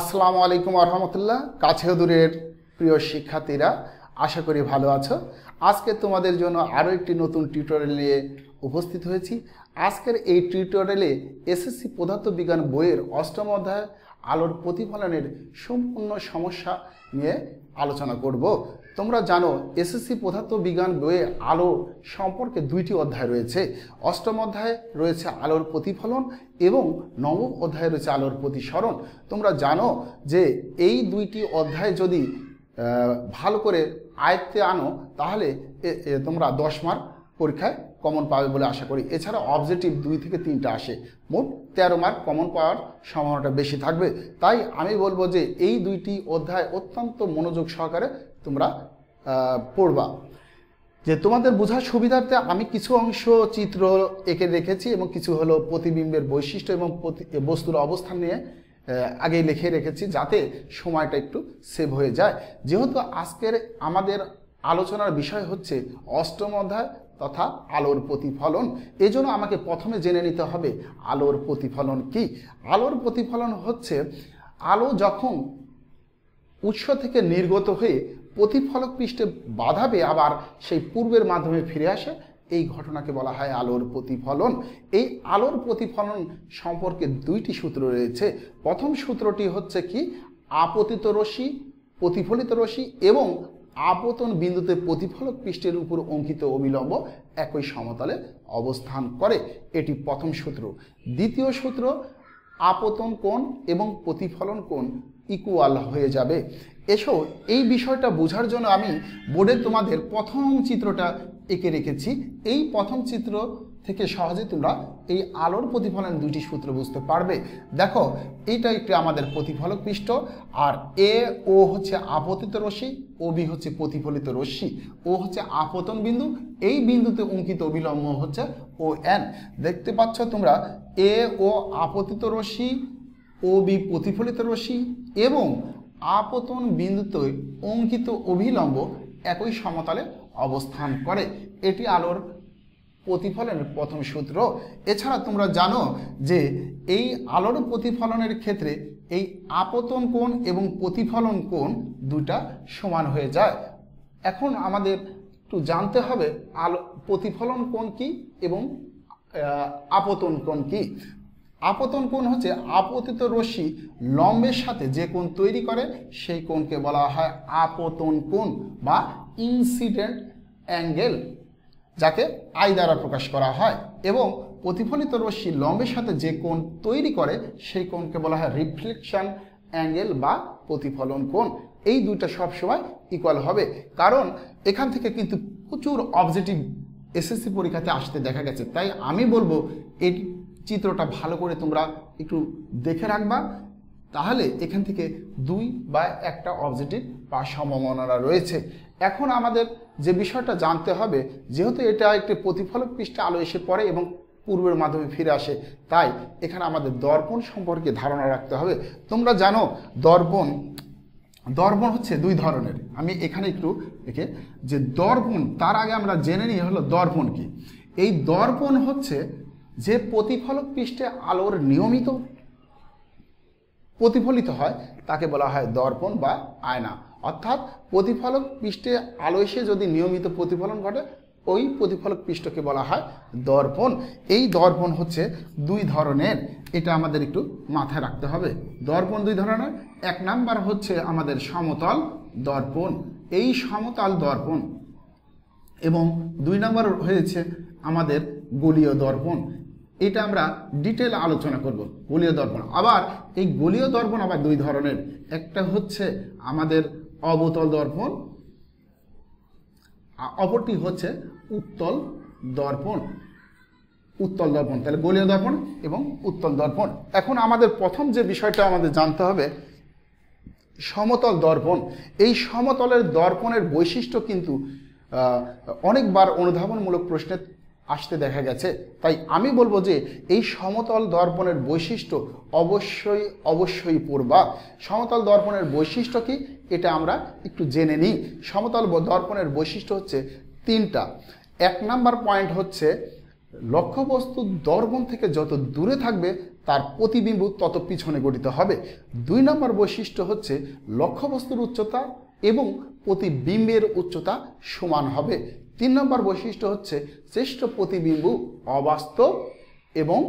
আসসালামু আলাইকুম আরহামতুল্লাহ কাছে দূরের প্রিয় শিক্ষার্থীরা আশা করি ভালো আছো আজকে তোমাদের জন্য আরও একটি নতুন টিউটোরিয়াল নিয়ে উপস্থিত হয়েছি আজকের এই টিউটোরিয়ালে এসএসসি পদার্থবিজ্ঞান বইয়ের অষ্টম অধ্যায় আলোর প্রতিফলনের সম্পূর্ণ সমস্যা নিয়ে আলোচনা করব তোমরা জানো এসএসসি পদার্থ বিজ্ঞান বইয়ে আলো সম্পর্কে দুইটি অধ্যায় রয়েছে অষ্টম অধ্যায়ে রয়েছে আলোর প্রতিফলন এবং নবম অধ্যায়ে রয়েছে আলোর প্রতিসরণ তোমরা জানো যে এই দুইটি অধ্যায় যদি ভালো করে আয়ত্তে আনো তাহলে তোমরা দশ মার্ক পরীক্ষায় কমন পাবে বলে আশা করি এছাড়া অবজেক্টিভ দুই থেকে তিনটা আসে মোট তেরো মার্ক কমন পাওয়ার সম্ভাবনাটা বেশি থাকবে তাই আমি বলবো যে এই দুইটি অধ্যায় অত্যন্ত মনোযোগ সহকারে তোমরা পড়বা যে তোমাদের বোঝার সুবিধার্থে আমি কিছু অংশ চিত্র এঁকে রেখেছি এবং কিছু হলো প্রতিবিম্বের বৈশিষ্ট্য এবং বস্তুর অবস্থান নিয়ে আগে লিখে রেখেছি যাতে সময়টা একটু সেভ হয়ে যায় যেহেতু আজকের আমাদের আলোচনার বিষয় হচ্ছে অষ্টম অধ্যায় তথা আলোর প্রতিফলন এজন্য আমাকে প্রথমে জেনে নিতে হবে আলোর প্রতিফলন কি আলোর প্রতিফলন হচ্ছে আলো যখন উৎস থেকে নির্গত হয়ে প্রতিফলক পৃষ্ঠে বাধাবে আবার সেই পূর্বের মাধ্যমে ফিরে আসে এই ঘটনাকে বলা হয় আলোর প্রতিফলন এই আলোর প্রতিফলন সম্পর্কে দুইটি সূত্র রয়েছে প্রথম সূত্রটি হচ্ছে কি আপতিত রশ্মি প্রতিফলিত রশ্মি এবং আপতন বিন্দুতে প্রতিফলক পৃষ্ঠের উপর অঙ্কিত অবিলম্ব একই সমতলে অবস্থান করে এটি প্রথম সূত্র দ্বিতীয় সূত্র আপতন কোণ এবং প্রতিফলন কোণ ইকুয়াল হয়ে যাবে এসো এই বিষয়টা বোঝার জন্য আমি বোর্ডে তোমাদের প্রথম চিত্রটা এঁকে রেখেছি এই প্রথম চিত্র থেকে সহজে তোমরা এই আলোর প্রতিফলন দুটি সূত্র বুঝতে পারবে দেখো এইটা একটি আমাদের প্রতিফলক পৃষ্ঠ আর এ ও হচ্ছে আপতিত রশ্মি ও বি হচ্ছে প্রতিফলিত রশ্মি ও হচ্ছে আপতন বিন্দু এই বিন্দুতে অঙ্কিত অবিলম্ব হচ্ছে ও এন দেখতে পাচ্ছ তোমরা এ ও আপতিত রশ্মি ও বি প্রতিফলিত রশ্মি এবং আপতন বিন্দুতে অঙ্কিত অভিলম্ব একই সমতলে অবস্থান করে এটি আলোর প্রতিফলনের প্রথম সূত্র এছাড়া তোমরা জানো যে এই আলোর প্রতিফলনের ক্ষেত্রে এই আপতন কোণ এবং প্রতিফলন কোণ দুটা সমান হয়ে যায় এখন আমাদের একটু জানতে হবে আলো প্রতিফলন কোণ কি এবং আপতন কোণ কি আপতন কোণ হচ্ছে আপতিত রশ্মি লম্বের সাথে যে কোণ তৈরি করে সেই কোণকে বলা হয় আপতন কোণ বা ইনসিডেন্ট অ্যাঙ্গেল যাকে আই দ্বারা প্রকাশ করা হয় এবং প্রতিফলিত রশ্মি লম্বের সাথে যে কোণ তৈরি করে সেই কোণকে বলা হয় রিফ্লেকশন অ্যাঙ্গেল বা প্রতিফলন কোণ এই দুইটা সবসময় ইকুয়াল হবে কারণ এখান থেকে কিন্তু প্রচুর অবজেক্টিভ এসএসসি পরীক্ষাতে আসতে দেখা গেছে তাই আমি বলবো এই চিত্রটা ভালো করে তোমরা একটু দেখে রাখবা তাহলে এখান থেকে দুই বা একটা অবজেক্টিভ বা সম্ভাবনারা রয়েছে এখন আমাদের যে বিষয়টা জানতে হবে যেহেতু এটা একটি প্রতিফলক পৃষ্ঠে আলো এসে পড়ে এবং পূর্বের মাধ্যমে ফিরে আসে তাই এখানে আমাদের দর্পণ সম্পর্কে ধারণা রাখতে হবে তোমরা জানো দর্পণ দর্পণ হচ্ছে দুই ধরনের আমি এখানে একটু একে যে দর্পণ তার আগে আমরা জেনে নিই হলো দর্পণ কি এই দর্পণ হচ্ছে যে প্রতিফলক পৃষ্ঠে আলোর নিয়মিত প্রতিফলিত হয় তাকে বলা হয় দর্পণ বা আয়না অর্থাৎ প্রতিফলক পৃষ্ঠে আলো এসে যদি নিয়মিত প্রতিফলন ঘটে ওই প্রতিফলক পৃষ্ঠকে বলা হয় দর্পণ এই দর্পণ হচ্ছে দুই ধরনের এটা আমাদের একটু মাথায় রাখতে হবে দর্পণ দুই ধরনের এক নাম্বার হচ্ছে আমাদের সমতল দর্পণ এই সমতল দর্পণ এবং দুই নাম্বার হয়েছে আমাদের গলীয় দর্পণ এটা আমরা ডিটেল আলোচনা করব গোলীয় দর্পণ আবার এই গোলীয় দর্পণ আবার দুই ধরনের একটা হচ্ছে আমাদের অবতল দর্পণ অপরটি হচ্ছে উত্তল দর্পণ উত্তল দর্পণ তাহলে গোলীয় দর্পণ এবং উত্তল দর্পণ এখন আমাদের প্রথম যে বিষয়টা আমাদের জানতে হবে সমতল দর্পণ এই সমতলের দর্পণের বৈশিষ্ট্য কিন্তু অনেকবার অনুধাবনমূলক প্রশ্নে আসতে দেখা গেছে তাই আমি বলবো যে এই সমতল দর্পণের বৈশিষ্ট্য অবশ্যই অবশ্যই পড়বা সমতল দর্পণের বৈশিষ্ট্য কি এটা আমরা একটু জেনে নিই সমতল দর্পণের বৈশিষ্ট্য হচ্ছে তিনটা এক নাম্বার পয়েন্ট হচ্ছে লক্ষ্যবস্তু দর্পণ থেকে যত দূরে থাকবে তার প্রতিবিম্ব তত পিছনে গঠিত হবে দুই নম্বর বৈশিষ্ট্য হচ্ছে লক্ষ্যবস্তুর উচ্চতা এবং প্রতিবিম্বের উচ্চতা সমান হবে তিন নম্বর বৈশিষ্ট্য হচ্ছে শ্রেষ্ঠ প্রতিবিম্ব অবাস্তব এবং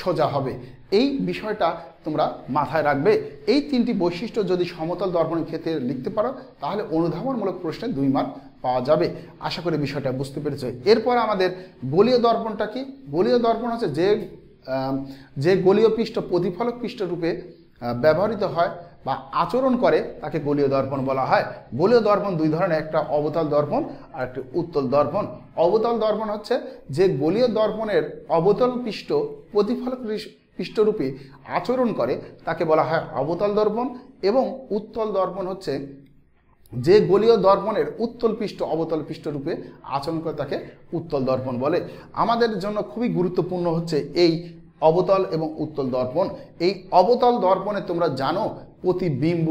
সোজা হবে এই বিষয়টা তোমরা মাথায় রাখবে এই তিনটি বৈশিষ্ট্য যদি সমতল দর্পণের ক্ষেত্রে লিখতে পারো তাহলে অনুধাবনমূলক প্রশ্নে দুই মার্ক পাওয়া যাবে আশা করি বিষয়টা বুঝতে পেরেছ এরপর আমাদের গলীয় দর্পণটা কি গলীয় দর্পণ হচ্ছে যে যে গলীয় পৃষ্ঠ প্রতিফলক পৃষ্ঠ রূপে ব্যবহৃত হয় বা আচরণ করে তাকে গোলীয় দর্পণ বলা হয় গোলীয় দর্পণ দুই ধরনের একটা অবতল দর্পণ আর একটি উত্তল দর্পণ অবতল দর্পণ হচ্ছে যে গোলীয় দর্পণের অবতল পৃষ্ঠ প্রতিফল পৃষ্ঠরূপে আচরণ করে তাকে বলা হয় অবতল দর্পণ এবং উত্তল দর্পণ হচ্ছে যে গোলীয় দর্পণের উত্তল পৃষ্ঠ অবতল পৃষ্ঠরূপে আচরণ করে তাকে উত্তল দর্পণ বলে আমাদের জন্য খুবই গুরুত্বপূর্ণ হচ্ছে এই অবতল এবং উত্তল দর্পণ এই অবতল দর্পণে তোমরা জানো প্রতিবিম্ব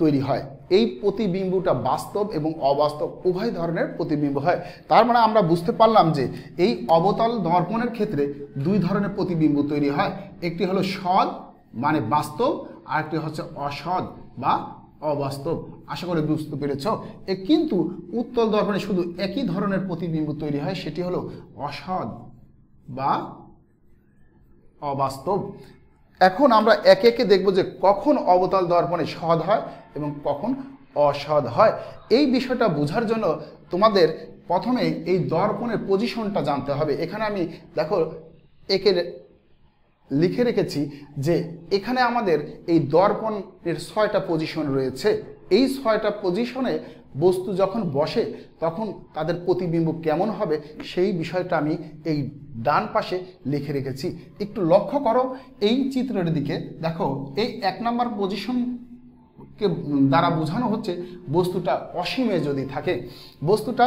তৈরি হয় এই প্রতিবিম্বটা বাস্তব এবং অবাস্তব উভয় ধরনের প্রতিবিম্ব হয় তার মানে আমরা বুঝতে পারলাম যে এই অবতল দর্পণের ক্ষেত্রে দুই ধরনের প্রতিবিম্ব তৈরি হয় একটি হলো সদ মানে বাস্তব আরেকটি হচ্ছে অসদ বা অবাস্তব আশা করে বুঝতে পেরেছ এ কিন্তু উত্তল দর্পণে শুধু একই ধরনের প্রতিবিম্ব তৈরি হয় সেটি হলো অসদ বা অবাস্তব এখন আমরা একে একে দেখব যে কখন অবতল দর্পণে সদ হয় এবং কখন অসদ হয় এই বিষয়টা বোঝার জন্য তোমাদের প্রথমে এই দর্পণের পজিশনটা জানতে হবে এখানে আমি দেখো একে লিখে রেখেছি যে এখানে আমাদের এই দর্পণের ছয়টা পজিশন রয়েছে এই ছয়টা পজিশনে বস্তু যখন বসে তখন তাদের প্রতিবিম্ব কেমন হবে সেই বিষয়টা আমি এই ডান পাশে লিখে রেখেছি একটু লক্ষ্য করো এই চিত্রের দিকে দেখো এই এক নম্বর পজিশন কে দ্বারা বোঝানো হচ্ছে বস্তুটা অসীমে যদি থাকে বস্তুটা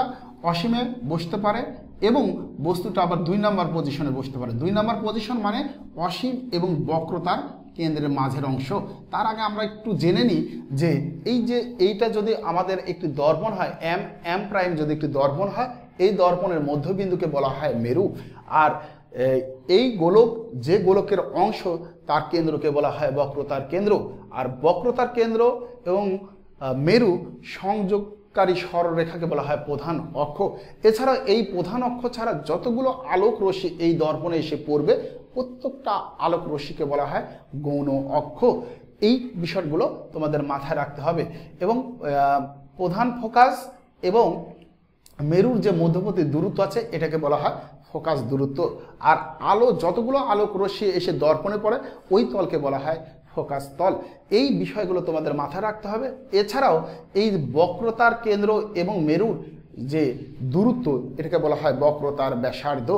অসীমে বসতে পারে এবং বস্তুটা আবার দুই নম্বর পজিশনে বসতে পারে দুই নম্বর পজিশন মানে অসীম এবং বক্রতার কেন্দ্রের মাঝের অংশ তার আগে আমরা একটু জেনে নিই যে এই যে এইটা যদি আমাদের একটি দর্পণ হয় এম এম প্রাইম যদি একটি দর্পণ হয় এই দর্পণের মধ্যবিন্দুকে বলা হয় মেরু আর এই গোলক যে গোলকের অংশ তার কেন্দ্রকে বলা হয় বক্রতার কেন্দ্র আর বক্রতার কেন্দ্র এবং মেরু সংযোগ কারী সরলরেখাকে বলা হয় প্রধান অক্ষ এছাড়া এই প্রধান অক্ষ ছাড়া যতগুলো আলোক রশ্মি এই দর্পণে এসে পড়বে প্রত্যেকটা আলোক রশ্মিকে বলা হয় গৌণ অক্ষ এই বিষয়গুলো তোমাদের মাথায় রাখতে হবে এবং প্রধান ফোকাস এবং মেরুর যে মধ্যবর্তী দূরত্ব আছে এটাকে বলা হয় ফোকাস দূরত্ব আর আলো যতগুলো আলোক রশ্মি এসে দর্পণে পড়ে ওই তলকে বলা হয় ফোকাস তল এই বিষয়গুলো তোমাদের মাথায় রাখতে হবে এছাড়াও এই বক্রতার কেন্দ্র এবং মেরুর যে দূরত্ব এটাকে বলা হয় বক্রতার ব্যাসার্ধ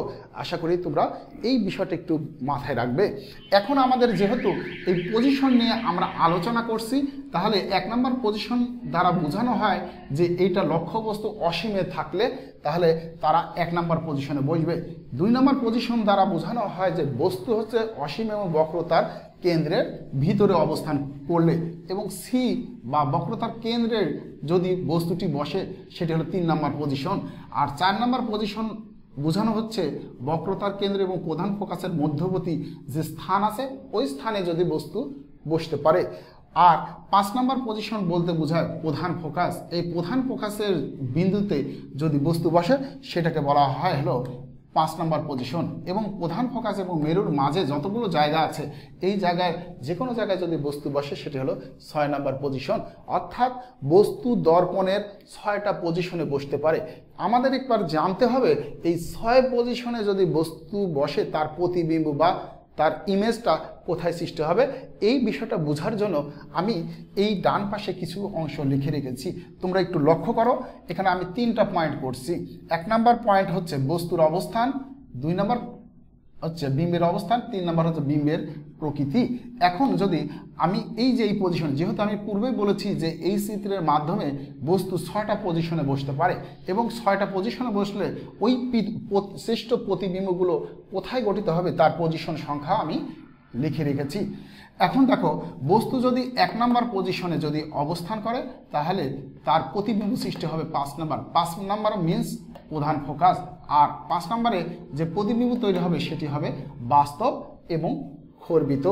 আশা করি তোমরা এই বিষয়টা একটু মাথায় রাখবে এখন আমাদের যেহেতু এই পজিশন নিয়ে আমরা আলোচনা করছি তাহলে এক নম্বর পজিশন দ্বারা বোঝানো হয় যে এইটা লক্ষ্যবস্তু অসীমে থাকলে তাহলে তারা এক নম্বর পজিশনে বসবে দুই নম্বর পজিশন দ্বারা বোঝানো হয় যে বস্তু হচ্ছে অসীম এবং বক্রতার কেন্দ্রের ভিতরে অবস্থান করলে এবং সি বা বক্রতার কেন্দ্রের যদি বস্তুটি বসে সেটি হলো তিন নম্বর পজিশন আর চার নম্বর পজিশন বোঝানো হচ্ছে বক্রতার কেন্দ্র এবং প্রধান ফোকাসের মধ্যবর্তী যে স্থান আছে ওই স্থানে যদি বস্তু বসতে পারে আর পাঁচ নম্বর পজিশন বলতে বোঝায় প্রধান ফোকাস এই প্রধান ফোকাসের বিন্দুতে যদি বস্তু বসে সেটাকে বলা হয় হলো পাঁচ নম্বর পজিশন এবং প্রধান ফোকাস এবং মেরুর মাঝে যতগুলো জায়গা আছে এই জায়গায় যে কোনো জায়গায় যদি বস্তু বসে সেটি হলো ছয় নম্বর পজিশন অর্থাৎ বস্তু দর্পণের ছয়টা পজিশনে বসতে পারে আমাদের একবার জানতে হবে এই ছয় পজিশনে যদি বস্তু বসে তার প্রতিবিম্ব বা তার ইমেজটা কোথায় সৃষ্টি হবে এই বিষয়টা বোঝার জন্য আমি এই ডান পাশে কিছু অংশ লিখে রেখেছি তোমরা একটু লক্ষ্য করো এখানে আমি তিনটা পয়েন্ট করছি এক নাম্বার পয়েন্ট হচ্ছে বস্তুর অবস্থান দুই নাম্বার হচ্ছে বিম্বের অবস্থান তিন নাম্বার হচ্ছে বিম্বের প্রকৃতি এখন যদি আমি এই যে এই পজিশন যেহেতু আমি পূর্বেই বলেছি যে এই চিত্রের মাধ্যমে বস্তু ছয়টা পজিশনে বসতে পারে এবং ছয়টা পজিশনে বসলে ওই শ্রেষ্ঠ প্রতিবিম্বগুলো কোথায় গঠিত হবে তার পজিশন সংখ্যা আমি লিখে রেখেছি এখন দেখো বস্তু যদি এক নাম্বার পজিশনে যদি অবস্থান করে তাহলে তার প্রতিবিম্ব সৃষ্টি হবে পাঁচ নাম্বার পাঁচ নাম্বার মিন্স প্রধান ফোকাস আর পাঁচ নাম্বারে যে প্রতিবিম্ব তৈরি হবে সেটি হবে বাস্তব এবং খর্বিত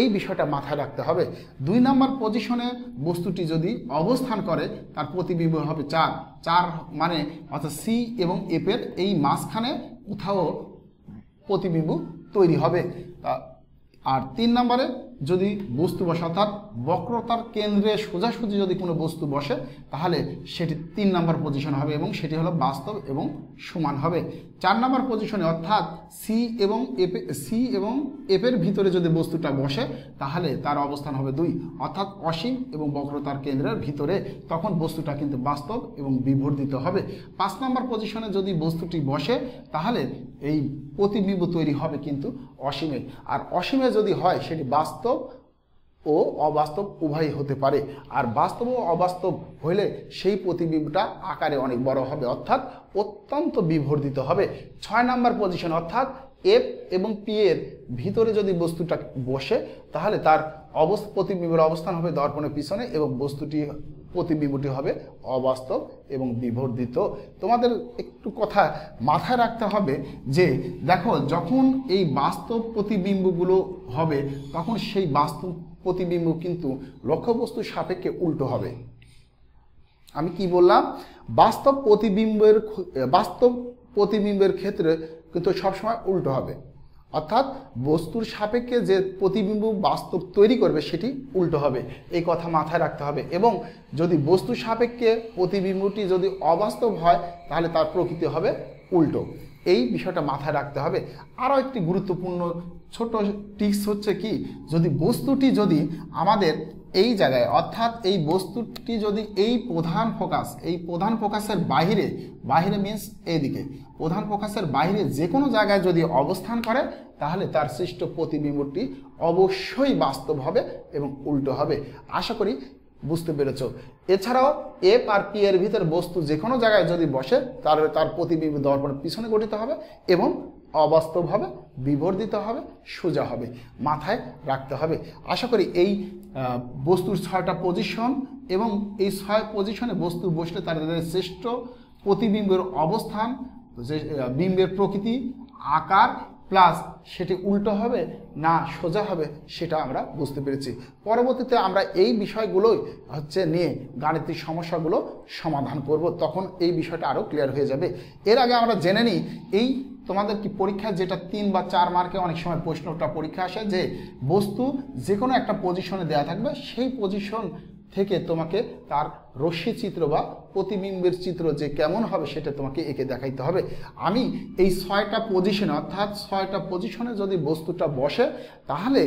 এই বিষয়টা মাথায় রাখতে হবে দুই নাম্বার পজিশনে বস্তুটি যদি অবস্থান করে তার প্রতিবিম্ব হবে চার চার মানে অর্থাৎ সি এবং এপের এই মাঝখানে কোথাও প্রতিবিম্ব তৈরি হবে তা আর তিন নম্বরে যদি বস্তু বসে অর্থাৎ বক্রতার কেন্দ্রে সোজাসুজি যদি কোনো বস্তু বসে তাহলে সেটি তিন নম্বর পজিশন হবে এবং সেটি হলো বাস্তব এবং সমান হবে চার নম্বর পজিশনে অর্থাৎ সি এবং এপে সি এবং এপের ভিতরে যদি বস্তুটা বসে তাহলে তার অবস্থান হবে দুই অর্থাৎ অসীম এবং বক্রতার কেন্দ্রের ভিতরে তখন বস্তুটা কিন্তু বাস্তব এবং বিবর্ধিত হবে পাঁচ নম্বর পজিশনে যদি বস্তুটি বসে তাহলে এই প্রতিবিম্ব তৈরি হবে কিন্তু অসীমে আর অসীমে যদি হয় সেটি বাস্তব ও অবাস্তব উভয়ই হতে পারে আর বাস্তব ও অবাস্তব হইলে সেই প্রতিবিম্বটা আকারে অনেক বড় হবে অর্থাৎ অত্যন্ত বিবর্ধিত হবে ছয় নাম্বার পজিশন অর্থাৎ এফ এবং পি এর ভিতরে যদি বস্তুটা বসে তাহলে তার অবস্থ প্রতিবিম্বের অবস্থান হবে দর্পণের পিছনে এবং বস্তুটি প্রতিবিম্বটি হবে অবাস্তব এবং বিবর্ধিত তোমাদের একটু কথা মাথায় রাখতে হবে যে দেখো যখন এই বাস্তব প্রতিবিম্বগুলো হবে তখন সেই বাস্তব প্রতিবিম্ব কিন্তু লক্ষ্যবস্তুর সাপেক্ষে উল্টো হবে আমি কি বললাম বাস্তব প্রতিবিম্বের বাস্তব প্রতিবিম্বের ক্ষেত্রে কিন্তু সবসময় উল্টো হবে অর্থাৎ বস্তুর সাপেক্ষে যে প্রতিবিম্ব বাস্তব তৈরি করবে সেটি উল্টো হবে এই কথা মাথায় রাখতে হবে এবং যদি বস্তুর সাপেক্ষে প্রতিবিম্বটি যদি অবাস্তব হয় তাহলে তার প্রকৃতি হবে উল্টো এই বিষয়টা মাথায় রাখতে হবে আরও একটি গুরুত্বপূর্ণ ছোট টিক্স হচ্ছে কি যদি বস্তুটি যদি আমাদের এই জায়গায় অর্থাৎ এই বস্তুটি যদি এই প্রধান ফোকাস এই প্রধান ফোকাসের বাহিরে বাহিরে মিন্স এদিকে প্রধান ফোকাসের বাহিরে যে কোনো জায়গায় যদি অবস্থান করে তাহলে তার সৃষ্ট প্রতিবিম্বটি অবশ্যই বাস্তব হবে এবং উল্টো হবে আশা করি বুঝতে পেরেছ এছাড়াও এফ আর পি এর ভিতর বস্তু যে কোনো জায়গায় যদি বসে তাহলে তার প্রতিবিম্ব দর্পণ পিছনে গঠিত হবে এবং অবাস্তব হবে বিবর্ধিত হবে সোজা হবে মাথায় রাখতে হবে আশা করি এই বস্তুর ছয়টা পজিশন এবং এই ছয় পজিশনে বস্তু বসলে তাদের শ্রেষ্ঠ প্রতিবিম্বের অবস্থান যে বিম্বের প্রকৃতি আকার প্লাস সেটি উল্টো হবে না সোজা হবে সেটা আমরা বুঝতে পেরেছি পরবর্তীতে আমরা এই বিষয়গুলোই হচ্ছে নিয়ে গাণিতিক সমস্যাগুলো সমাধান করব তখন এই বিষয়টা আরও ক্লিয়ার হয়ে যাবে এর আগে আমরা জেনে নিই এই তোমাদের কি পরীক্ষা যেটা তিন বা চার মার্কে অনেক সময় প্রশ্নটা পরীক্ষা আসে যে বস্তু যে কোনো একটা পজিশনে দেয়া থাকবে সেই পজিশন থেকে তোমাকে তার রশ্মি চিত্র বা প্রতিবিম্বের চিত্র যে কেমন হবে সেটা তোমাকে একে দেখাইতে হবে আমি এই ছয়টা পজিশনে অর্থাৎ ছয়টা পজিশনে যদি বস্তুটা বসে তাহলে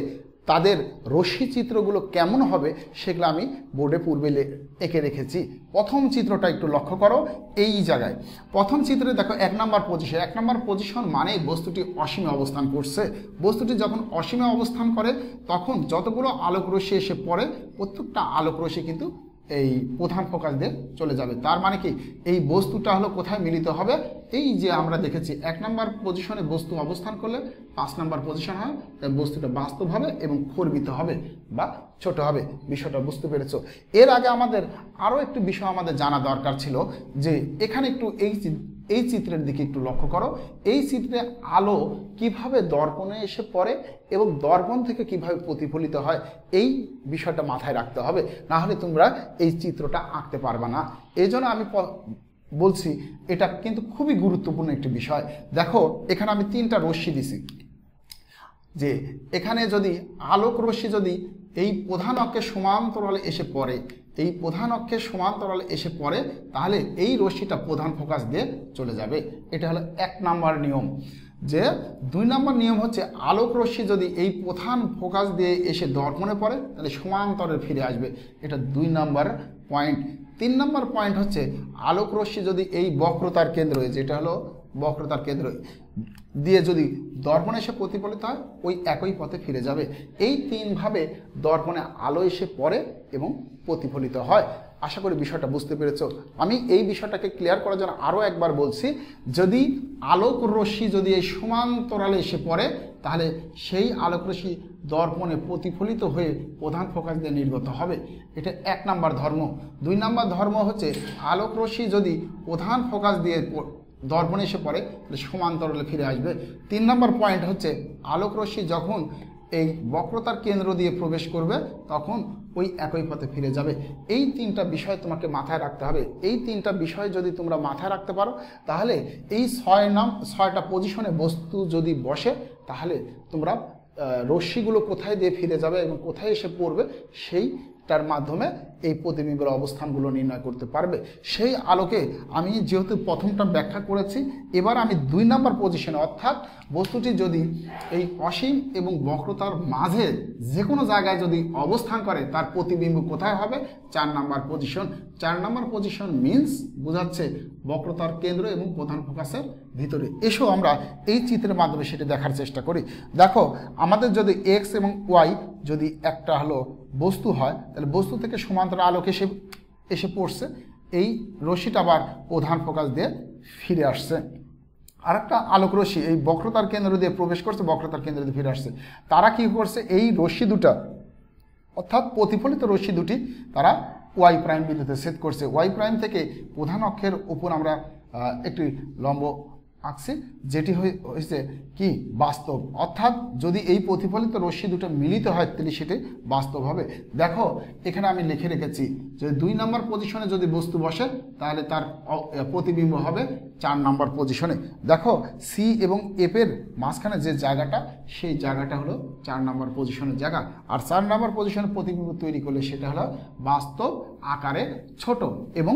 তাদের রশ্মি চিত্রগুলো কেমন হবে সেগুলো আমি বোর্ডে পূর্বে এঁকে রেখেছি প্রথম চিত্রটা একটু লক্ষ্য করো এই জায়গায় প্রথম চিত্রে দেখো এক নম্বর পজিশন এক নম্বর পজিশন মানে বস্তুটি অসীমে অবস্থান করছে বস্তুটি যখন অসীমে অবস্থান করে তখন যতগুলো আলোক রশ্মি এসে পড়ে প্রত্যেকটা আলোক রশ্মি কিন্তু এই প্রধান ফোকাস দিয়ে চলে যাবে তার মানে কি এই বস্তুটা হলো কোথায় মিলিত হবে এই যে আমরা দেখেছি এক নম্বর পজিশনে বস্তু অবস্থান করলে পাঁচ নম্বর পজিশন হয় তাই বস্তুটা বাস্তব হবে এবং খর্বিত হবে বা ছোট হবে বিষয়টা বুঝতে পেরেছ এর আগে আমাদের আরও একটু বিষয় আমাদের জানা দরকার ছিল যে এখানে একটু এই এই চিত্রের দিকে একটু লক্ষ্য করো এই চিত্রে আলো কিভাবে দর্পণে এসে পড়ে এবং দর্পণ থেকে কিভাবে প্রতিফলিত হয় এই বিষয়টা মাথায় রাখতে হবে না হলে তোমরা এই চিত্রটা আঁকতে পারবে না এই জন্য আমি বলছি এটা কিন্তু খুবই গুরুত্বপূর্ণ একটি বিষয় দেখো এখানে আমি তিনটা রশ্মি দিছি যে এখানে যদি আলোক রশ্মি যদি এই প্রধান অক্ষের সমান্তরালে এসে পড়ে এই প্রধান অক্ষের সমান্তরাল এসে পড়ে তাহলে এই রশ্মিটা প্রধান ফোকাস দিয়ে চলে যাবে এটা হলো এক নাম্বার নিয়ম যে দুই নাম্বার নিয়ম হচ্ছে আলোক রশ্মি যদি এই প্রধান ফোকাস দিয়ে এসে দর্পণে পড়ে তাহলে সমান্তরে ফিরে আসবে এটা দুই নাম্বার পয়েন্ট তিন নাম্বার পয়েন্ট হচ্ছে আলোক রশ্মি যদি এই বক্রতার কেন্দ্র এটা হলো বক্রতার কেন্দ্র দিয়ে যদি দর্পণে এসে প্রতিফলিত হয় ওই একই পথে ফিরে যাবে এই তিনভাবে দর্পণে আলো এসে পড়ে এবং প্রতিফলিত হয় আশা করি বিষয়টা বুঝতে পেরেছ আমি এই বিষয়টাকে ক্লিয়ার করার জন্য আরও একবার বলছি যদি আলোক রশ্মি যদি এই সমান্তরালে এসে পড়ে তাহলে সেই আলোক রশ্মি দর্পণে প্রতিফলিত হয়ে প্রধান ফোকাস দিয়ে নির্গত হবে এটা এক নাম্বার ধর্ম দুই নাম্বার ধর্ম হচ্ছে আলোক রশ্মি যদি প্রধান ফোকাস দিয়ে দর্পণে এসে পড়ে তাহলে সমান্তরালে ফিরে আসবে তিন নম্বর পয়েন্ট হচ্ছে আলোকরশ্মি যখন এই বক্রতার কেন্দ্র দিয়ে প্রবেশ করবে তখন ওই একই পথে ফিরে যাবে এই তিনটা বিষয় তোমাকে মাথায় রাখতে হবে এই তিনটা বিষয় যদি তোমরা মাথায় রাখতে পারো তাহলে এই ছয় নাম ছয়টা পজিশনে বস্তু যদি বসে তাহলে তোমরা রশ্মিগুলো কোথায় দিয়ে ফিরে যাবে এবং কোথায় এসে পড়বে সেইটার মাধ্যমে এই প্রতিবিম্বের অবস্থানগুলো নির্ণয় করতে পারবে সেই আলোকে আমি যেহেতু প্রথমটা ব্যাখ্যা করেছি এবার আমি দুই নাম্বার পজিশনে অর্থাৎ বস্তুটি যদি এই অসীম এবং বক্রতার মাঝে যে কোনো জায়গায় যদি অবস্থান করে তার প্রতিবিম্ব কোথায় হবে চার নাম্বার পজিশন চার নাম্বার পজিশন মিন্স বোঝাচ্ছে বক্রতার কেন্দ্র এবং প্রধান ফোকাসের ভিতরে এসো আমরা এই চিত্রের মাধ্যমে সেটি দেখার চেষ্টা করি দেখো আমাদের যদি এক্স এবং ওয়াই যদি একটা হলো বস্তু হয় তাহলে বস্তু থেকে সমান্তর সমান্তর আলোক এসে এসে পড়ছে এই রশ্মিটা আবার প্রধান ফোকাস দিয়ে ফিরে আসছে আর একটা আলোক রশ্মি এই বক্রতার কেন্দ্র দিয়ে প্রবেশ করছে বক্রতার কেন্দ্র দিয়ে ফিরে আসছে তারা কি করছে এই রশ্মি দুটা অর্থাৎ প্রতিফলিত রশ্মি দুটি তারা ওয়াই প্রাইম বিন্দুতে সেট করছে ওয়াই প্রাইম থেকে প্রধান অক্ষের ওপর আমরা একটি লম্ব আঁকছি যেটি হয়েছে কি বাস্তব অর্থাৎ যদি এই প্রতিফলিত রশ্মি দুটো মিলিত হয় তাহলে সেটি বাস্তব হবে দেখো এখানে আমি লিখে রেখেছি যে দুই নম্বর পজিশনে যদি বস্তু বসে তাহলে তার প্রতিবিম্ব হবে চার নম্বর পজিশনে দেখো সি এবং এফের মাঝখানে যে জায়গাটা সেই জায়গাটা হলো চার নম্বর পজিশনের জায়গা আর চার নম্বর পজিশনে প্রতিবিম্ব তৈরি করলে সেটা হলো বাস্তব আকারে ছোট এবং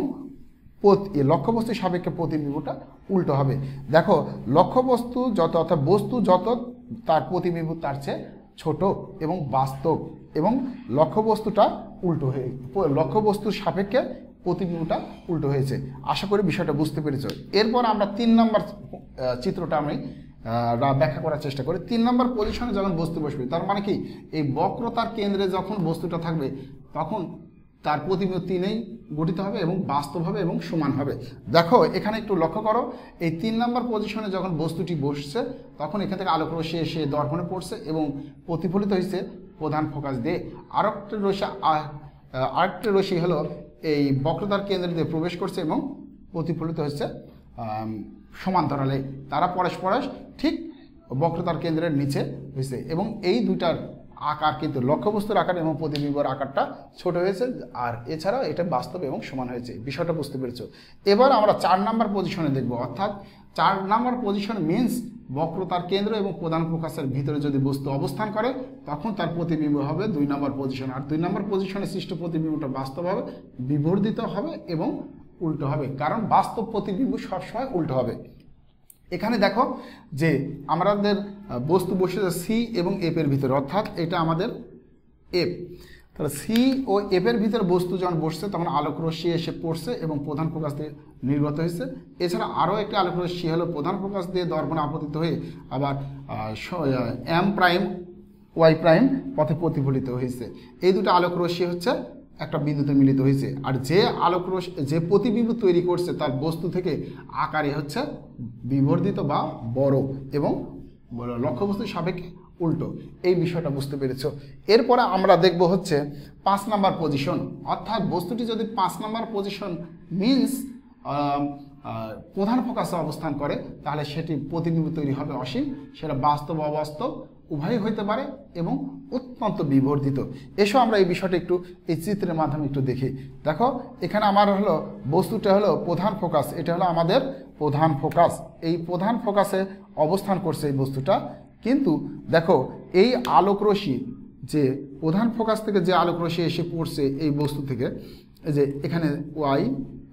লক্ষ্যবস্তুর সাপেক্ষে প্রতিবিম্বটা উল্টো হবে দেখো লক্ষ্যবস্তু যত অর্থাৎ বস্তু যত তার প্রতিবিম্ব তার চেয়ে ছোট এবং বাস্তব এবং লক্ষ্যবস্তুটা উল্টো হয়ে লক্ষ্যবস্তুর সাপেক্ষে প্রতিবিম্বটা উল্টো হয়েছে আশা করি বিষয়টা বুঝতে পেরেছ এরপর আমরা তিন নম্বর চিত্রটা আমি ব্যাখ্যা করার চেষ্টা করি তিন নম্বর পজিশনে যখন বস্তু বসবে তার মানে কি এই বক্রতার কেন্দ্রে যখন বস্তুটা থাকবে তখন তার প্রতিমূর্তি নেই গঠিত হবে এবং বাস্তব হবে এবং সমান হবে দেখো এখানে একটু লক্ষ্য করো এই তিন নম্বর পজিশনে যখন বস্তুটি বসছে তখন এখান থেকে আলোক রসে এসে দর্পণে পড়ছে এবং প্রতিফলিত হয়েছে প্রধান ফোকাস দিয়ে আরেকটা রসি আরেকটা রসি হলো এই বক্রতার কেন্দ্র দিয়ে প্রবেশ করছে এবং প্রতিফলিত হচ্ছে সমান্তরালে তারা পরস্পরস ঠিক বক্রতার কেন্দ্রের নিচে হয়েছে এবং এই দুটার আকার কিন্তু লক্ষ্যবস্তুর আকার এবং প্রতিবিম্বর আকারটা ছোট হয়েছে আর এছাড়াও এটা বাস্তব এবং সমান হয়েছে বিষয়টা বুঝতে পেরেছ এবার আমরা চার নাম্বার পজিশনে দেখব অর্থাৎ চার নাম্বার পজিশন মিন্স বক্রতার কেন্দ্র এবং প্রধান প্রকাশের ভিতরে যদি বস্তু অবস্থান করে তখন তার প্রতিবিম্ব হবে দুই নম্বর পজিশন আর দুই নম্বর পজিশনে সৃষ্ট প্রতিবিম্বটা বাস্তব হবে বিবর্ধিত হবে এবং উল্টো হবে কারণ বাস্তব প্রতিবিম্ব সবসময় উল্টো হবে এখানে দেখো যে আমাদের বস্তু বসেছে সি এবং এপের ভিতরে অর্থাৎ এটা আমাদের এফ তাহলে সি ও এপের ভিতরে বস্তু যখন বসছে তখন আলোক রশ্মি এসে পড়ছে এবং প্রধান প্রকাশ দিয়ে নির্গত হয়েছে এছাড়া আরও একটি আলোক রশ্মি হলো প্রধান প্রকাশ দিয়ে দর্পণে আপতিত হয়ে আবার এম প্রাইম ওয়াই প্রাইম পথে প্রতিফলিত হয়েছে এই দুটো আলোক রশ্মি হচ্ছে একটা বিন্দুতে মিলিত হয়েছে আর যে আলোকরস যে প্রতিবিম্ব তৈরি করছে তার বস্তু থেকে আকারে হচ্ছে বিবর্ধিত বা বড় এবং লক্ষ্যবস্তুর সাপেক্ষে উল্টো এই বিষয়টা বুঝতে পেরেছ এরপরে আমরা দেখব হচ্ছে পাঁচ নাম্বার পজিশন অর্থাৎ বস্তুটি যদি পাঁচ নাম্বার পজিশন মিনস প্রধান ফোকাসে অবস্থান করে তাহলে সেটি প্রতিনিধি তৈরি হবে অসীম সেটা বাস্তব অবাস্তব উভয় হইতে পারে এবং অত্যন্ত বিবর্ধিত এসো আমরা এই বিষয়টা একটু এই চিত্রের মাধ্যমে একটু দেখি দেখো এখানে আমার হলো বস্তুটা হলো প্রধান ফোকাস এটা হলো আমাদের প্রধান ফোকাস এই প্রধান ফোকাসে অবস্থান করছে এই বস্তুটা কিন্তু দেখো এই আলোকরশ্মি যে প্রধান ফোকাস থেকে যে আলোকরশ্মি এসে পড়ছে এই বস্তু থেকে যে এখানে ওয়াই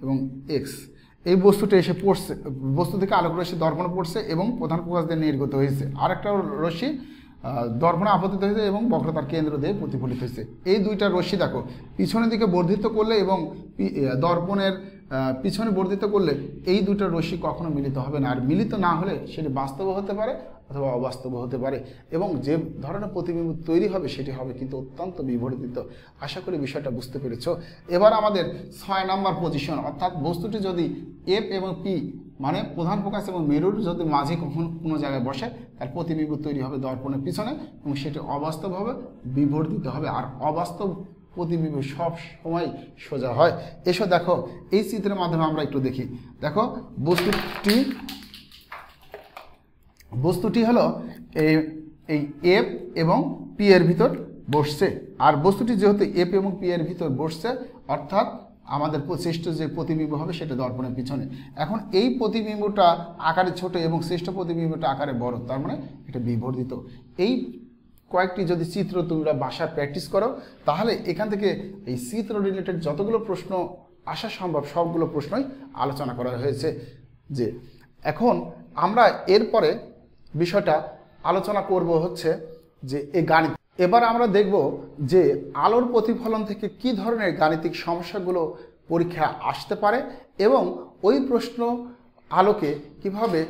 এবং এক্স এই বস্তুটা এসে পড়ছে বস্তু থেকে আলোক রশ্মি দর্পণ পড়ছে এবং প্রধান ফোকাস দিয়ে নির্গত হয়েছে আরেকটা রশ্মি দর্পণে আপতিত হয়েছে এবং বক্রতার কেন্দ্র দিয়ে প্রতিফলিত হয়েছে এই দুইটা রশ্মি দেখো পিছনের দিকে বর্ধিত করলে এবং দর্পণের পিছনে বর্ধিত করলে এই দুটো রশ্মি কখনো মিলিত হবে না আর মিলিত না হলে সেটি বাস্তব হতে পারে অথবা অবাস্তব হতে পারে এবং যে ধরনের প্রতিবিম্ব তৈরি হবে সেটি হবে কিন্তু অত্যন্ত বিবর্তিত আশা করি বিষয়টা বুঝতে পেরেছ এবার আমাদের ছয় নম্বর পজিশন অর্থাৎ বস্তুটি যদি এফ এবং পি মানে প্রধান প্রকাশ এবং মেরুর যদি মাঝে কখনো কোনো জায়গায় বসে তার প্রতিবিম্ব তৈরি হবে দর্পণের পিছনে এবং সেটি অবাস্তব হবে বিবর্তিত হবে আর অবাস্তব প্রতিবিম্ব সব সময় সোজা হয় এসো দেখো এই চিত্রের মাধ্যমে আমরা একটু দেখি দেখো বস্তুটি বস্তুটি হলো এই এই এফ এবং পি এর ভিতর বসছে আর বস্তুটি যেহেতু এফ এবং পি এর ভিতর বসছে অর্থাৎ আমাদের শ্রেষ্ঠ যে প্রতিবিম্ব হবে সেটা দর্পণের পিছনে এখন এই প্রতিবিম্বটা আকারে ছোট এবং শ্রেষ্ঠ প্রতিবিম্বটা আকারে বড় তার মানে এটা বিবর্ধিত এই কয়েকটি যদি চিত্র তোমরা বাসায় প্র্যাকটিস করো তাহলে এখান থেকে এই চিত্র রিলেটেড যতগুলো প্রশ্ন আসা সম্ভব সবগুলো প্রশ্নই আলোচনা করা হয়েছে যে এখন আমরা এরপরে বিষয়টা আলোচনা করব হচ্ছে যে এই গাণিত এবার আমরা দেখব যে আলোর প্রতিফলন থেকে কি ধরনের গাণিতিক সমস্যাগুলো পরীক্ষা আসতে পারে এবং ওই প্রশ্ন আলোকে কিভাবে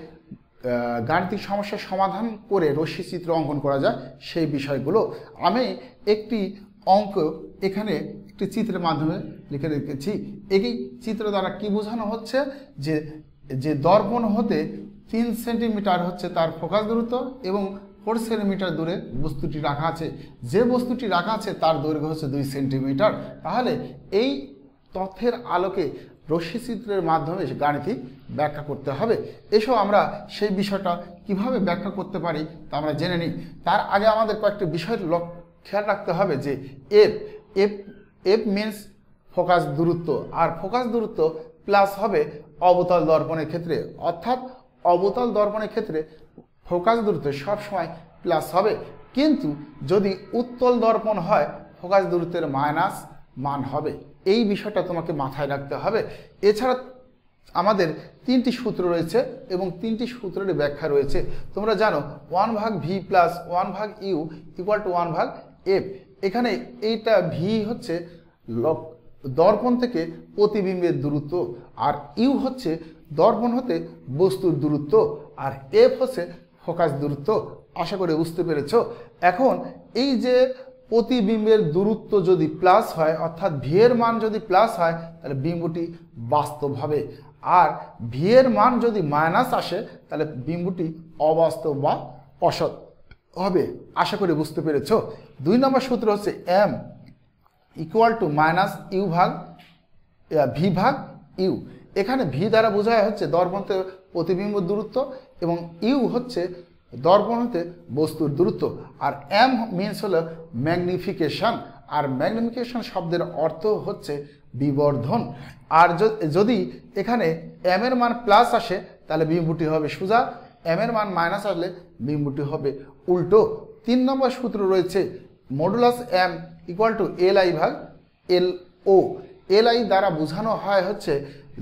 গাণিতিক সমস্যার সমাধান করে রশ্মি চিত্র অঙ্কন করা যায় সেই বিষয়গুলো আমি একটি অঙ্ক এখানে একটি চিত্রের মাধ্যমে লিখে রেখেছি এই চিত্র দ্বারা কি বোঝানো হচ্ছে যে যে দর্পণ হতে তিন সেন্টিমিটার হচ্ছে তার ফোকাস দূরত্ব এবং ফোর সেন্টিমিটার দূরে বস্তুটি রাখা আছে যে বস্তুটি রাখা আছে তার দৈর্ঘ্য হচ্ছে দুই সেন্টিমিটার তাহলে এই তথ্যের আলোকে রশ্মি চিত্রের মাধ্যমে গাণিতিক ব্যাখ্যা করতে হবে এসব আমরা সেই বিষয়টা কিভাবে ব্যাখ্যা করতে পারি তা আমরা জেনে নিই তার আগে আমাদের কয়েকটি বিষয়ের খেয়াল রাখতে হবে যে F F F means focus দূরত্ব আর ফোকাস দূরত্ব প্লাস হবে অবতল দর্পণের ক্ষেত্রে অর্থাৎ অবতল দর্পণের ক্ষেত্রে ফোকাস দূরত্ব সবসময় প্লাস হবে কিন্তু যদি উত্তল দর্পণ হয় ফোকাস দূরত্বের মাইনাস মান হবে এই বিষয়টা তোমাকে মাথায় রাখতে হবে এছাড়া আমাদের তিনটি সূত্র রয়েছে এবং তিনটি সূত্রের ব্যাখ্যা রয়েছে তোমরা জানো ওয়ান ভাগ ভি প্লাস ওয়ান ভাগ ইউ ইকুয়াল টু ওয়ান ভাগ এফ এখানে এইটা ভি হচ্ছে দর্পণ থেকে প্রতিবিম্বের দূরত্ব আর ইউ হচ্ছে দর্পণ হতে বস্তুর দূরত্ব আর এফ হচ্ছে ফোকাস দূরত্ব আশা করে বুঝতে পেরেছ এখন এই যে প্রতিবিম্বের দূরত্ব যদি প্লাস হয় অর্থাৎ ভিয়ের মান যদি প্লাস হয় তাহলে বিম্বটি বাস্তব হবে আর ভিয়ের মান যদি মাইনাস আসে তাহলে বিম্বটি অবাস্তব বা অসৎ হবে আশা করি বুঝতে পেরেছ দুই নম্বর সূত্র হচ্ছে M equal to minus U ভাগ ভি ভাগ ইউ এখানে ভি দ্বারা বোঝায় হচ্ছে দর্পণতে প্রতিবিম্ব দূরত্ব এবং ইউ হচ্ছে দর্পণতে হতে বস্তুর দূরত্ব আর এম মিনস হলো ম্যাগনিফিকেশান আর ম্যাগনিফিকেশন শব্দের অর্থ হচ্ছে বিবর্ধন আর যদি এখানে এম এর মান প্লাস আসে তাহলে বিম্বটি হবে সোজা এম এর মান মাইনাস আসলে বিম্বটি হবে উল্টো তিন নম্বর সূত্র রয়েছে modulus M equal to L I ভাগ এল ও এল আই দ্বারা বোঝানো হয় হচ্ছে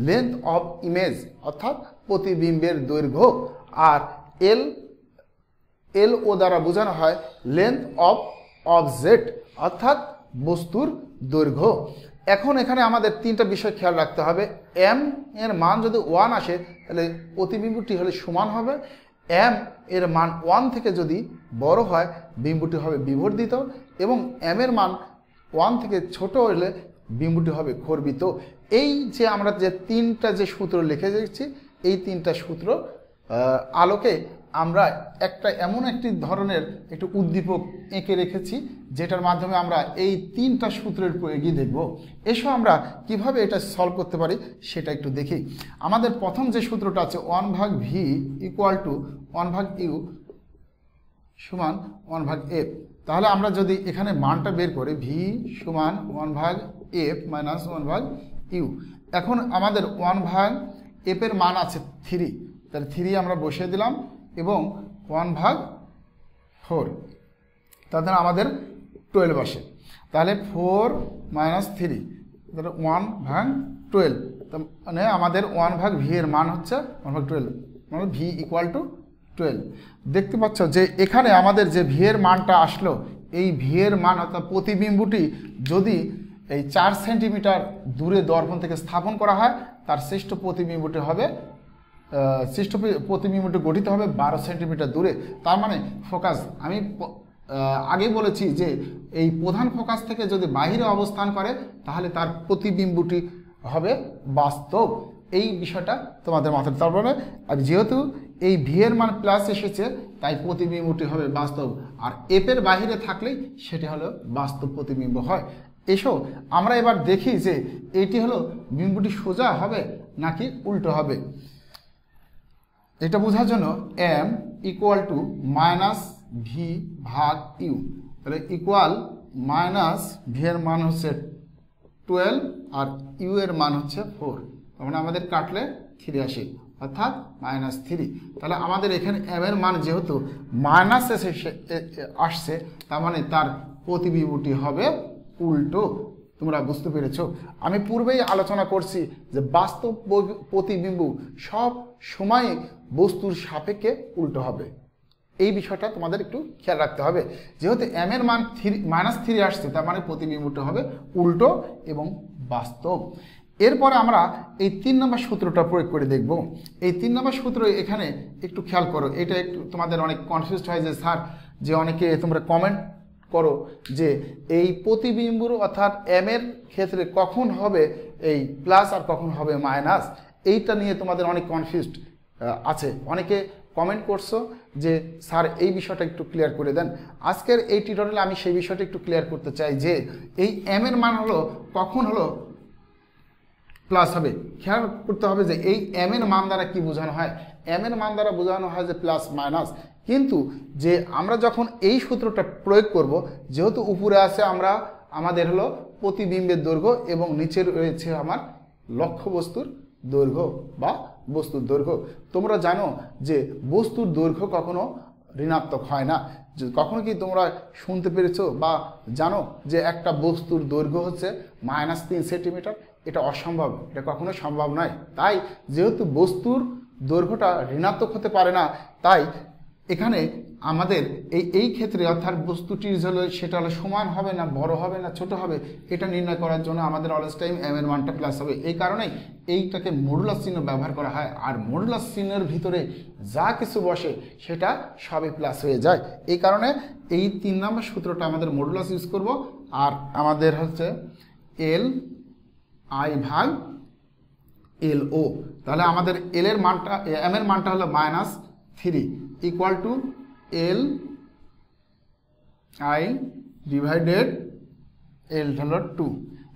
লেন্থ অফ ইমেজ অর্থাৎ প্রতিবিম্বের দৈর্ঘ্য আর এল এল ও দ্বারা বোঝানো হয় লেন্থ অফ অবজেক্ট অর্থাৎ বস্তুর দৈর্ঘ্য এখন এখানে আমাদের তিনটা বিষয় খেয়াল রাখতে হবে এম এর মান যদি ওয়ান আসে তাহলে প্রতিবিম্বটি হলে সমান হবে এম এর মান ওয়ান থেকে যদি বড় হয় বিম্বটি হবে বিবর্ধিত এবং এম এর মান ওয়ান থেকে ছোট হলে বিম্বটি হবে খর্বিত এই যে আমরা যে তিনটা যে সূত্র লিখে দিচ্ছি এই তিনটা সূত্র আলোকে আমরা একটা এমন একটি ধরনের একটু উদ্দীপক এঁকে রেখেছি যেটার মাধ্যমে আমরা এই তিনটা সূত্রের এগিয়ে দেখব এসো আমরা কিভাবে এটা সলভ করতে পারি সেটা একটু দেখি আমাদের প্রথম যে সূত্রটা আছে ওয়ান ভাগ ভি ইকুয়াল টু ওয়ান ভাগ ইউ সমান ওয়ান ভাগ এফ তাহলে আমরা যদি এখানে মানটা বের করি ভি সমান ওয়ান ভাগ এফ মাইনাস ওয়ান ভাগ ইউ এখন আমাদের ওয়ান ভাগ এপের মান আছে থ্রি তাহলে থ্রি আমরা বসিয়ে দিলাম এবং ওয়ান ভাগ ফোর তাতে আমাদের টুয়েলভ আসে তাহলে ফোর মাইনাস থ্রি তাহলে ওয়ান ভাগ টুয়েলভ মানে আমাদের ওয়ান ভাগ ভি এর মান হচ্ছে ওয়ান ভাগ টুয়েলভ মানে ভি ইকুয়াল টু টুয়েলভ দেখতে পাচ্ছ যে এখানে আমাদের যে ভি এর মানটা আসলো এই ভি এর মান অর্থাৎ প্রতিবিম্বটি যদি এই চার সেন্টিমিটার দূরে দর্পণ থেকে স্থাপন করা হয় তার শ্রেষ্ঠ প্রতিবিম্বটি হবে শ্রেষ্ঠ প্রতিবিম্বটি গঠিত হবে বারো সেন্টিমিটার দূরে তার মানে ফোকাস আমি আগে বলেছি যে এই প্রধান ফোকাস থেকে যদি বাহিরে অবস্থান করে তাহলে তার প্রতিবিম্বটি হবে বাস্তব এই বিষয়টা তোমাদের মাথায় তারপরে আর যেহেতু এই ভিয়ের মান প্লাস এসেছে তাই প্রতিবিম্বটি হবে বাস্তব আর এপের বাহিরে থাকলেই সেটি হলো বাস্তব প্রতিবিম্ব হয় এসো আমরা এবার দেখি যে এটি হলো বিম্বটি সোজা হবে নাকি উল্টো হবে এটা বোঝার জন্য M equal to minus V ভাগ ইউ তাহলে ইকুয়াল মাইনাস ভি এর মান হচ্ছে টুয়েলভ আর ইউ এর মান হচ্ছে ফোর তখন মানে আমাদের কাটলে থ্রি আসে অর্থাৎ মাইনাস থ্রি তাহলে আমাদের এখানে এম এর মান যেহেতু মাইনাস এসে আসছে তার মানে তার প্রতিবিম্বটি হবে উল্টো তোমরা বুঝতে পেরেছ আমি পূর্বেই আলোচনা করছি যে বাস্তব প্রতিবিম্ব সব সময় বস্তুর সাপেক্ষে উল্টো হবে এই বিষয়টা তোমাদের একটু খেয়াল রাখতে হবে যেহেতু এম এর মান থ্রি মাইনাস থ্রি আসছে তার মানে প্রতিবিম্বটা হবে উল্টো এবং বাস্তব এরপরে আমরা এই তিন নম্বর সূত্রটা প্রয়োগ করে দেখব এই তিন নম্বর সূত্র এখানে একটু খেয়াল করো এটা একটু তোমাদের অনেক কনফিউজ হয় যে স্যার যে অনেকে তোমরা কমেন্ট করো যে এই প্রতিবিম্বর অর্থাৎ এম এর ক্ষেত্রে কখন হবে এই প্লাস আর কখন হবে মাইনাস এইটা নিয়ে তোমাদের অনেক কনফিউজড আছে অনেকে কমেন্ট করছো যে স্যার এই বিষয়টা একটু ক্লিয়ার করে দেন আজকের এই টিউটোরিয়ালে আমি সেই বিষয়টা একটু ক্লিয়ার করতে চাই যে এই এম এর মান হলো কখন হলো প্লাস হবে খেয়াল করতে হবে যে এই এম এর মান দ্বারা কি বোঝানো হয় এম এর মান দ্বারা বোঝানো হয় যে প্লাস মাইনাস কিন্তু যে আমরা যখন এই সূত্রটা প্রয়োগ করব যেহেতু উপরে আছে আমরা আমাদের হলো প্রতিবিম্বের দৈর্ঘ্য এবং নিচে রয়েছে আমার লক্ষ্যবস্তুর দৈর্ঘ্য বা বস্তুর দৈর্ঘ্য তোমরা জানো যে বস্তুর দৈর্ঘ্য কখনো ঋণাত্মক হয় না কখনো কি তোমরা শুনতে পেরেছো বা জানো যে একটা বস্তুর দৈর্ঘ্য হচ্ছে মাইনাস তিন সেন্টিমিটার এটা অসম্ভব এটা কখনো সম্ভব নয় তাই যেহেতু বস্তুর দৈর্ঘ্যটা ঋণাত্মক হতে পারে না তাই এখানে আমাদের এই এই ক্ষেত্রে অর্থাৎ বস্তুটির হলে সেটা হলে সমান হবে না বড় হবে না ছোট হবে এটা নির্ণয় করার জন্য আমাদের অলস টাইম এম এর মানটা প্লাস হবে এই কারণেই এইটাকে মডুলাস চিহ্ন ব্যবহার করা হয় আর মোডুলার চিহ্নের ভিতরে যা কিছু বসে সেটা সবই প্লাস হয়ে যায় এই কারণে এই তিন নম্বর সূত্রটা আমাদের মডুলাস ইউজ করব আর আমাদের হচ্ছে এল আই ভাগ এল ও তাহলে আমাদের এল এর মানটা এম এর মানটা হলো minus three equal to L I divided L হলো টু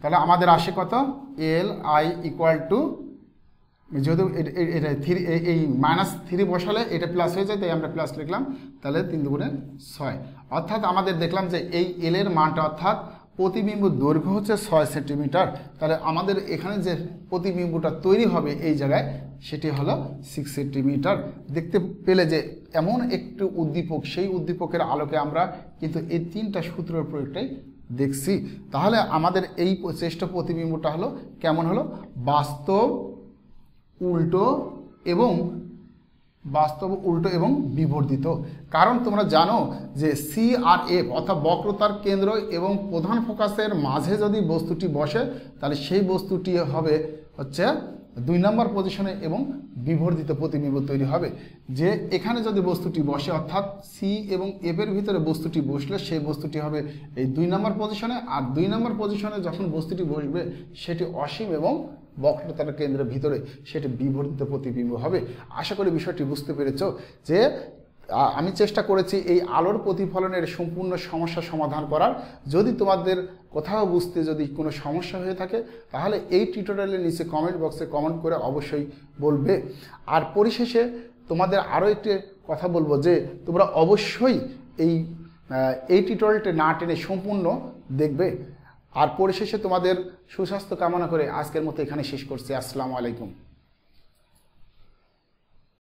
তাহলে আমাদের আসে কত এল আই ইকুয়াল টু যেহেতু এটা থ্রি এই মাইনাস থ্রি বসালে এটা প্লাস হয়ে যায় তাই আমরা প্লাস লিখলাম তাহলে তিন দুগুণে ছয় অর্থাৎ আমাদের দেখলাম যে এই এলের মানটা অর্থাৎ প্রতিবিম্ব দৈর্ঘ্য হচ্ছে ছয় সেন্টিমিটার তাহলে আমাদের এখানে যে প্রতিবিম্বটা তৈরি হবে এই জায়গায় সেটি হলো সিক্স সেন্টিমিটার দেখতে পেলে যে এমন একটি উদ্দীপক সেই উদ্দীপকের আলোকে আমরা কিন্তু এই তিনটা সূত্রের প্রয়োগটাই দেখছি তাহলে আমাদের এই শ্রেষ্ঠ প্রতিবিম্বটা হলো কেমন হলো বাস্তব উল্টো এবং বাস্তব উল্টো এবং বিবর্ধিত কারণ তোমরা জানো যে সি আর এফ অর্থাৎ বক্রতার কেন্দ্র এবং প্রধান ফোকাসের মাঝে যদি বস্তুটি বসে তাহলে সেই বস্তুটি হবে হচ্ছে দুই নম্বর পজিশনে এবং বিবর্ধিত প্রতিবিম্ব তৈরি হবে যে এখানে যদি বস্তুটি বসে অর্থাৎ সি এবং এফ এর ভিতরে বস্তুটি বসলে সেই বস্তুটি হবে এই দুই নম্বর পজিশনে আর দুই নম্বর পজিশনে যখন বস্তুটি বসবে সেটি অসীম এবং বক্রতার কেন্দ্রের ভিতরে সেটি বিবর্ধিত প্রতিবিম্ব হবে আশা করি বিষয়টি বুঝতে পেরেছ যে আমি চেষ্টা করেছি এই আলোর প্রতিফলনের সম্পূর্ণ সমস্যা সমাধান করার যদি তোমাদের কোথাও বুঝতে যদি কোনো সমস্যা হয়ে থাকে তাহলে এই টিউটোরিয়ালের নিচে কমেন্ট বক্সে কমেন্ট করে অবশ্যই বলবে আর পরিশেষে তোমাদের আরও একটি কথা বলবো যে তোমরা অবশ্যই এই এই টিউটোরিয়ালটি না টেনে সম্পূর্ণ দেখবে আর পরিশেষে তোমাদের সুস্বাস্থ্য কামনা করে আজকের মতো এখানে শেষ করছি আসসালামু আলাইকুম